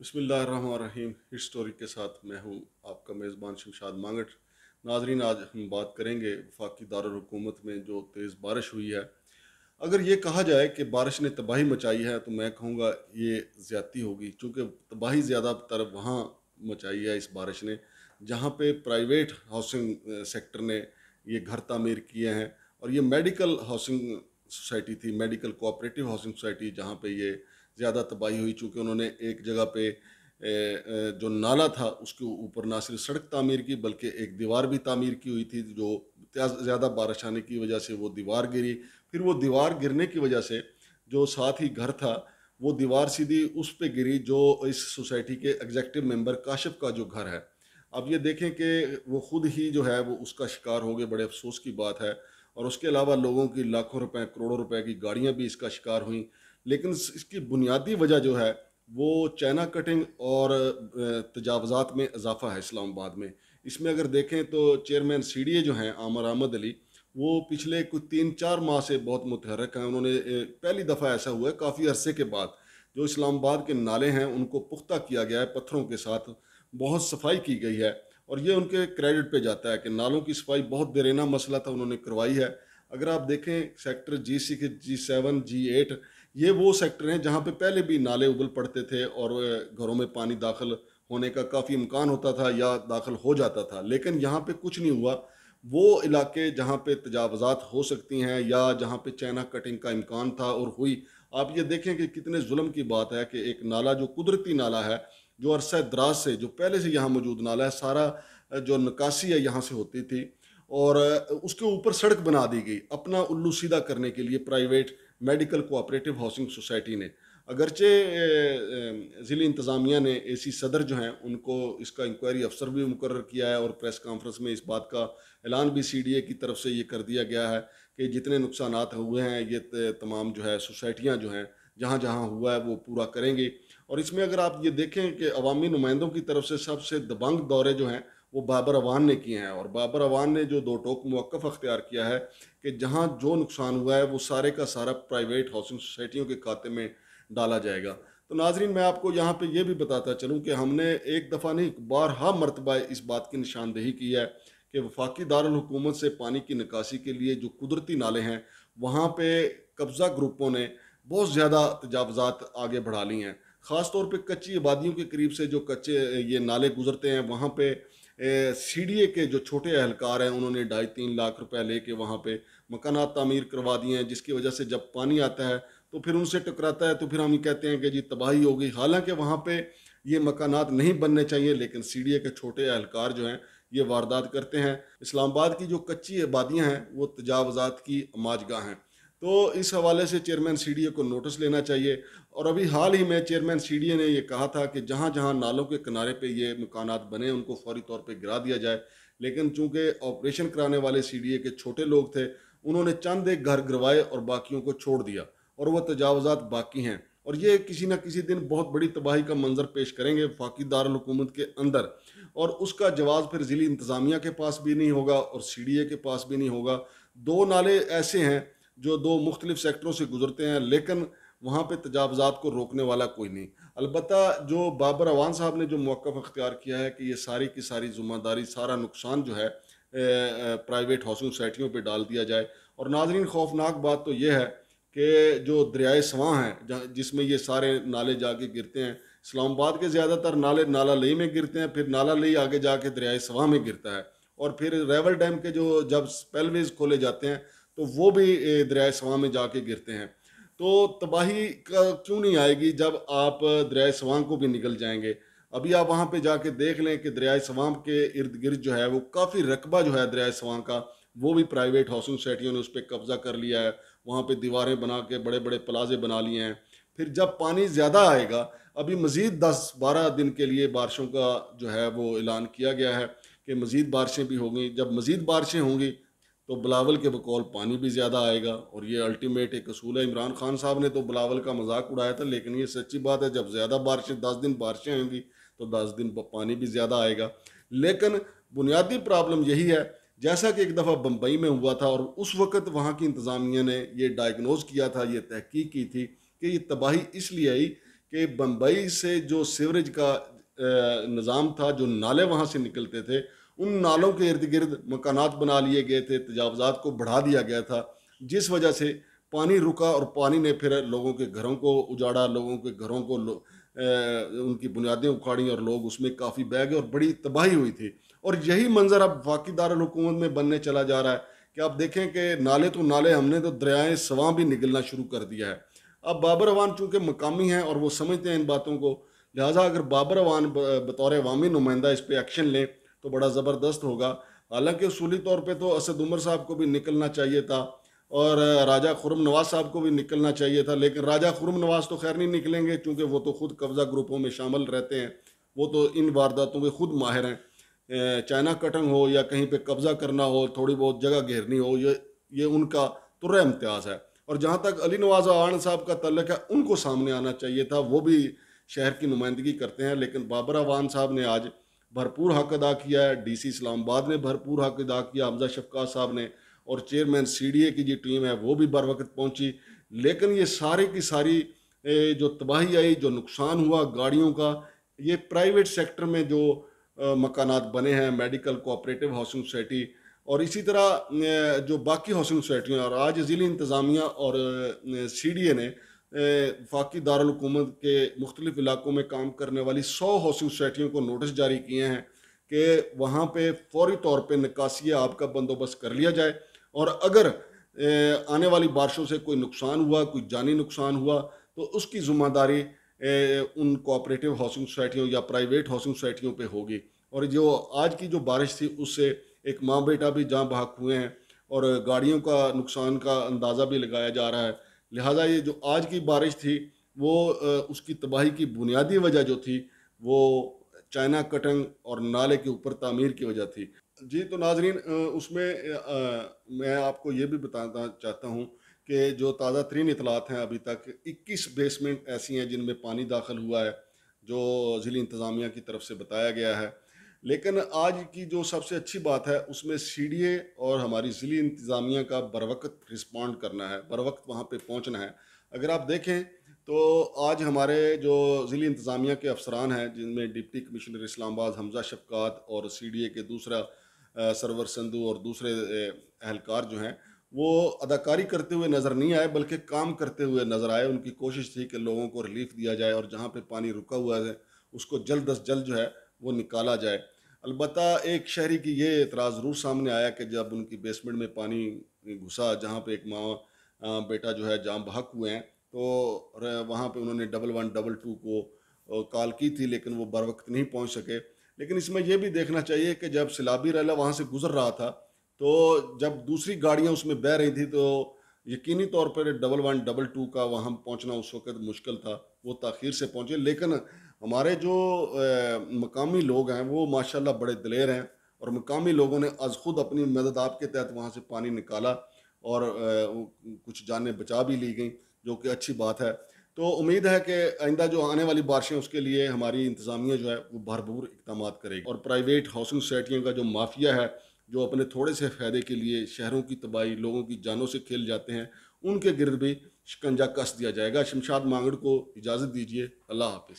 बसमीम हिस्टोरी के साथ मैं हूँ आपका मेज़बान शमशाद मांगट नाजरीन आज हम बात करेंगे वफाकी दारकूमत में जो तेज़ बारिश हुई है अगर ये कहा जाए कि बारिश ने तबाही मचाई है तो मैं कहूँगा ये ज़्यादती होगी चूँकि तबाही ज़्यादातर वहाँ मचाई है इस बारिश ने जहाँ पर प्राइवेट हाउसिंग सेक्टर ने ये घर तमीर किए हैं और ये मेडिकल हाउसिंग सोसाइटी थी मेडिकल कोऑपरेटिव हाउसिंग सोसाइटी जहाँ पे ये ज़्यादा तबाही हुई चूँकि उन्होंने एक जगह पे जो नाला था उसके ऊपर ना सिर्फ सड़क तमीर की बल्कि एक दीवार भी तमीर की हुई थी जो ज़्यादा बारिश आने की वजह से वो दीवार गिरी फिर वो दीवार गिरने की वजह से जो साथ ही घर था वो दीवार सीधी उस पर गिरी जो इस सोसाइटी के एग्जेक्टिव मेंबर काशिप का जो घर है अब ये देखें कि वो खुद ही जो है वो उसका शिकार हो गए बड़े अफसोस की बात है और उसके अलावा लोगों की लाखों रुपए करोड़ों रुपए की गाड़ियाँ भी इसका शिकार हुई लेकिन इसकी बुनियादी वजह जो है वो चाइना कटिंग और तजावज़ात में इजाफा है इस्लामाबाद में इसमें अगर देखें तो चेयरमैन सी डी ए जो हैं आमर अहमद अली वो पिछले कुछ तीन चार माह से बहुत मुतहरक हैं उन्होंने पहली दफ़ा ऐसा हुआ है काफ़ी अरसे के बाद जो इस्लामाबाद के नाले हैं उनको पुख्ता किया गया है पत्थरों के साथ बहुत सफाई की गई है और ये उनके क्रेडिट पे जाता है कि नालों की सफाई बहुत देरना मसला था उन्होंने करवाई है अगर आप देखें sector G six G seven G eight ये वो सेक्टर हैं जहाँ पे पहले भी नाले उबल पड़ते थे और घरों में पानी दाखिल होने का काफ़ी इम्कान होता था या दाखिल हो जाता था लेकिन यहाँ पे कुछ नहीं हुआ वो इलाके जहाँ पे तजावज़ात हो सकती हैं या जहाँ पे चाइना कटिंग का इम्कान था और हुई आप ये देखें कि कितने जुल्म की बात है कि एक नाला जो कुदरती नाला है जो अरसा दराज से जो पहले से यहाँ मौजूद नाला है सारा जो निकासी है यहाँ से होती थी और उसके ऊपर सड़क बना दी गई अपना उल्लू सीधा करने के लिए private medical cooperative housing society ने अगरचे ज़िली इंतज़ामिया ने ए सी सदर जो हैं उनको इसका इंक्वायरी अफसर भी मुकर किया है और प्रेस कॉन्फ्रेंस में इस बात का ऐलान भी सी डी ए की तरफ से ये कर दिया गया है कि जितने नुकसान हुए हैं ये तमाम जो है सोसाइटियाँ जो हैं जहाँ जहाँ हुआ है वो पूरा करेंगे और इसमें अगर आप ये देखें कि अवामी नुमाइंदों की तरफ से सबसे दबंग दौरे जो हैं वो बाबर अवान ने किए हैं और बाबर अवान ने जो दो टोक मौक़ अख्तियार किया है कि जहाँ जो नुकसान हुआ है वो सारे का सारा प्राइवेट हाउसिंग सोसाइटियों के खाते में डाला जाएगा तो नाजरीन मैं आपको यहाँ पे ये भी बताता चलूँ कि हमने एक दफ़ा नहीं बारहा मरतबा इस बात की निशानदेही की है कि वफाकी दारकूमत से पानी की निकासी के लिए जो कुदरती नाले हैं वहाँ पर कब्ज़ा ग्रुपों ने बहुत ज़्यादा तजावज़ात आगे बढ़ा ली हैं ख़ासतौर पर कच्ची आबादियों के करीब से जो कच्चे ये नाले गुजरते हैं वहाँ पे सी डी ए के जो छोटे अहलकार हैं उन्होंने ढाई तीन लाख रुपया लेके वहाँ पे मकान तमीर करवा दिए हैं जिसकी वजह से जब पानी आता है तो फिर उनसे टकराता है तो फिर हम ये कहते हैं कि जी तबाही हो गई हालांकि वहाँ पर ये मकान नहीं बनने चाहिए लेकिन सी डी ए के छोटे अहलकार जो हैं ये वारदात करते हैं इस्लामाबाद की जो कच्ची आबादियाँ हैं वो तजावजात की अमाजगा हैं तो इस हवाले से चेयरमैन सी को नोटिस लेना चाहिए और अभी हाल ही में चेयरमैन सी ने यह कहा था कि जहाँ जहाँ नालों के किनारे पे ये मकान बने उनको फौरी तौर पे गिरा दिया जाए लेकिन चूँकि ऑपरेशन कराने वाले सी के छोटे लोग थे उन्होंने चंद एक घर गिरवाए और बाकियों को छोड़ दिया और वह तजावज़ात बाकी हैं और ये किसी ना किसी दिन बहुत बड़ी तबाही का मंजर पेश करेंगे फाकी दारकूमत के अंदर और उसका जवाब फिर ज़िली इंतज़ामिया के पास भी नहीं होगा और सी डी ए के पास भी नहीं होगा दो नाले ऐसे हैं जो दो मुख्तलिफ सेक्टरों से गुजरते हैं लेकिन वहाँ पर तजावज़ात को रोकने वाला कोई नहीं अलबत् जो बाबर अवान साहब ने जो मौक़ अख्तियार किया है कि ये सारी की सारी जिम्मेदारी सारा नुकसान जो है प्राइवेट हाउसिंग सोसाइटियों पर डाल दिया जाए और नाजरीन खौफनाक बात तो यह है कि जो दरियाए सवा हैं जिसमें ये सारे नाले जाके गिरते हैं इस्लामाबाद के ज़्यादातर नाले नाला लई में गिरते हैं फिर नाला लई आगे जाके दरियाए सवा में गिरता है और फिर रेवल डैम के जो जब स्पेलवेज खोले जाते हैं तो वो भी दरिया सवा में जाके गिरते हैं तो तबाही का क्यों नहीं आएगी जब आप दरिया सवा को भी निकल जाएंगे अभी आप वहाँ पे जाके देख लें कि दरियाए सवाम के इर्द गिर्द जो है वो काफ़ी रकबा जो है दरिया सवा का वो भी प्राइवेट हाउसिंग सोसाइटियों ने उस पर कब्ज़ा कर लिया है वहाँ पर दीवारें बना के बड़े बड़े प्लाजे बना लिए हैं फिर जब पानी ज़्यादा आएगा अभी मज़ीद दस बारह दिन के लिए बारिशों का जो है वो ऐलान किया गया है कि मज़ीद बारिशें भी होंगी जब मज़ीद बारिशें होंगी तो बिलावल के बकौल पानी भी ज़्यादा आएगा और ये अल्टीमेट एक असूल है इमरान खान साहब ने तो बिलावल का मजाक उड़ाया था लेकिन ये सच्ची बात है जब ज़्यादा बारिशें दस दिन बारिशें होंगी तो दस दिन पानी भी ज़्यादा आएगा लेकिन बुनियादी प्रॉब्लम यही है जैसा कि एक दफ़ा बम्बई में हुआ था और उस वक़्त वहाँ की इंतज़ामिया ने यह डायग्नोज किया था ये तहकीक की थी कि ये तबाही इसलिए आई कि बम्बई से जो सीवरेज का निज़ाम था जो नाले वहाँ से निकलते थे उन नालों के इर्द गिर्द मकान बना लिए गए थे तजावज़ात को बढ़ा दिया गया था जिस वजह से पानी रुका और पानी ने फिर लोगों के घरों को उजाड़ा लोगों के घरों को लो, ए, उनकी बुनियादें उखाड़ी और लोग उसमें काफ़ी बह गए और बड़ी तबाही हुई थी और यही मंज़र अब दारकूमत में बनने चला जा रहा है कि आप देखें कि नाले तो नाले हमने तो दरियाएँ सवा भी निकलना शुरू कर दिया है अब बाबर अवान चूँकि मकामी हैं और वो समझते हैं इन बातों को लिहाजा अगर बाबर अवान बतौर अवामी नुमाइंदा इस पर एक्शन लें तो बड़ा ज़बरदस्त होगा हालांकि असूली तौर पे तो असद उमर साहब को भी निकलना चाहिए था और राजा खुरम नवाज साहब को भी निकलना चाहिए था लेकिन राजा खुरम नवाज तो खैर नहीं निकलेंगे क्योंकि वो तो खुद कब्ज़ा ग्रुपों में शामिल रहते हैं वो तो इन वारदातों में खुद माहिर हैं चाइना कटंग हो या कहीं पर कब्ज़ा करना हो थोड़ी बहुत जगह घेरनी हो ये ये उनका तुरह इम्तियाज़ है और जहाँ तक अली नवाज आन साहब का तल्लक है उनको सामने आना चाहिए था वो भी शहर की नुमाइंदगी करते हैं लेकिन बाबर आवान साहब ने आज भरपूर हक अदा किया है डी सी इस्लामाबाद ने भरपूर हक अदा किया हमजा शफका साहब ने और चेयरमैन ए की जो टीम है वो भी बर वक्त पहुँची लेकिन ये सारी की सारी जो तबाही आई जो नुकसान हुआ गाड़ियों का ये प्राइवेट सेक्टर में जो मकानात बने हैं मेडिकल कोऑपरेटिव हाउसिंग सोसाइटी और इसी तरह जो बाकी हाउसिंग सोसाइटियाँ और आज ज़िली इंतज़ामिया और सी डी ए ने वफाकी दारकूमत के मुख्तलिफ इलाकों में काम करने वाली सौ हाउसिंग सोसाइटियों को नोटिस जारी किए हैं कि वहाँ पर फौरी तौर पर निकासी आपका बंदोबस्त कर लिया जाए और अगर आने वाली बारिशों से कोई नुकसान हुआ कोई जानी नुकसान हुआ तो उसकी ज़िम्मेदारी उन कोऑपरेटिव हाउसिंग सोसाइटियों या प्राइवेट हाउसिंग सोसाइटियों पे होगी और जो आज की जो बारिश थी उससे एक माँ बेटा भी जहाँ बहाक हुए हैं और गाड़ियों का नुकसान का अंदाज़ा भी लगाया जा रहा है लिहाजा ये जो आज की बारिश थी वो उसकी तबाही की बुनियादी वजह जो थी वो चाइना कटंग और नाले के ऊपर तामीर की वजह थी जी तो नाजरीन उसमें मैं आपको ये भी बताना चाहता हूँ कि जो ताज़ा तरीन इतलात हैं अभी तक 21 बेसमेंट ऐसी हैं जिनमें पानी दाखिल हुआ है जो ज़िली इंतज़ामिया की तरफ से बताया गया है लेकिन आज की जो सबसे अच्छी बात है उसमें सी और हमारी ज़िली इंतज़ामिया का बर वक्त रिस्पॉन्ड करना है बर वक्त वहाँ पर पहुँचना है अगर आप देखें तो आज हमारे जो ज़िली इंतज़ामिया के अफसरान हैं जिनमें डिप्टी कमिश्नर इस्लामाबाद हमजा शफकात और सी के दूसरा सरवर संधु और दूसरे अहलकार जो हैं वो अदाकारी करते हुए नज़र नहीं आए बल्कि काम करते हुए नज़र आए उनकी कोशिश थी कि लोगों को रिलीफ दिया जाए और जहाँ पर पानी रुका हुआ है उसको जल्द अज जल्द जो है वो निकाला जाए अलबत् एक शहरी की ये एतराज़ ज़रूर सामने आया कि जब उनकी बेसमेंट में पानी घुसा जहाँ पर एक माँ बेटा जो है जाम बहक हुए हैं तो वहाँ पर उन्होंने डबल वन डबल टू को कॉल की थी लेकिन वो बर वक्त नहीं पहुँच सके लेकिन इसमें यह भी देखना चाहिए कि जब सिलाबी रैला वहाँ से गुजर रहा था तो जब दूसरी गाड़ियाँ उसमें बह रही थी तो यकीनी तौर पर डबल वन डबल टू का वहाँ पहुँचना उस वक़्त मुश्किल था वो तखिर से पहुँचे लेकिन हमारे जो मकामी लोग हैं वो माशाला बड़े दलेर हैं और मकामी लोगों ने आज खुद अपनी मदद आपके तहत वहाँ से पानी निकाला और कुछ जानें बचा भी ली गई जो कि अच्छी बात है तो उम्मीद है कि आइंदा जो आने वाली बारिशें उसके लिए हमारी इंतज़ामिया जो है वो भरपूर इकदाम करेगी और प्राइवेट हाउसिंग सोसाइटियों का जो माफिया है जो अपने थोड़े से फ़ायदे के लिए शहरों की तबाही लोगों की जानों से खेल जाते हैं उनके गिरद भी शिकंजा कस दिया जाएगा शमशाद मांगड़ को इजाज़त दीजिए अल्लाह हाफि